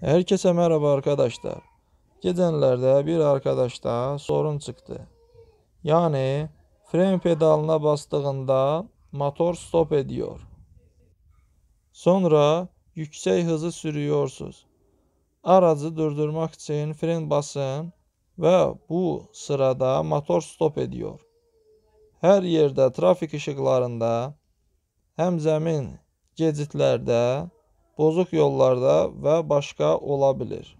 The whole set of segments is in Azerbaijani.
Herkese merhaba arkadaşlar. Gedenlerde bir arkadaşta sorun çıktı. Yani fren pedalına bastığında motor stop ediyor. Sonra yüksek hızı sürüyorsunuz. Aracı durdurmak için fren basın ve bu sırada motor stop ediyor. Her yerde trafik ışıklarında hem zemin gecitlerde bozuk yollarda ve başka olabilir.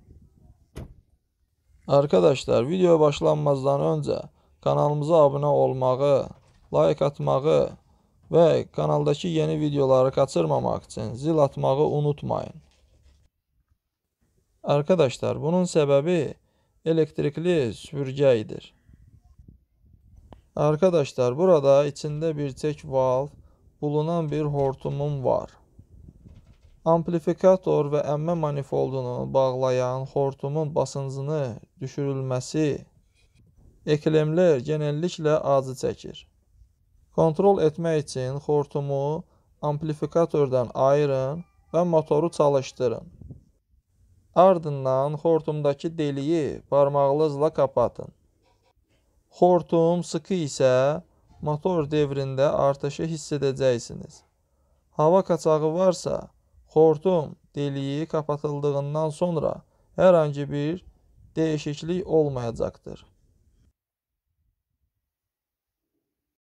Arkadaşlar video başlanmazdan önce kanalımıza abone olmağı, like atmağı ve kanaldaki yeni videoları kaçırmamak için zil atmağı unutmayın. Arkadaşlar bunun sebebi elektrikli süpürgeydir. Arkadaşlar burada içinde bir tek valv bulunan bir hortumum var. Amplifikator və əmmə manifoldunu bağlayan xortumun basıncını düşürülməsi eklemlər genelliklə acı çəkir. Kontrol etmək üçün xortumu amplifikatordan ayırın və motoru çalışdırın. Ardından xortumdakı deliyi barmağınızla qapatın. Xortum sıxı isə motor devrində artışı hiss edəcəksiniz. Hava qaçağı varsa, hortum deliği kapatıldığından sonra herhangi bir değişiklik olmayacaktır.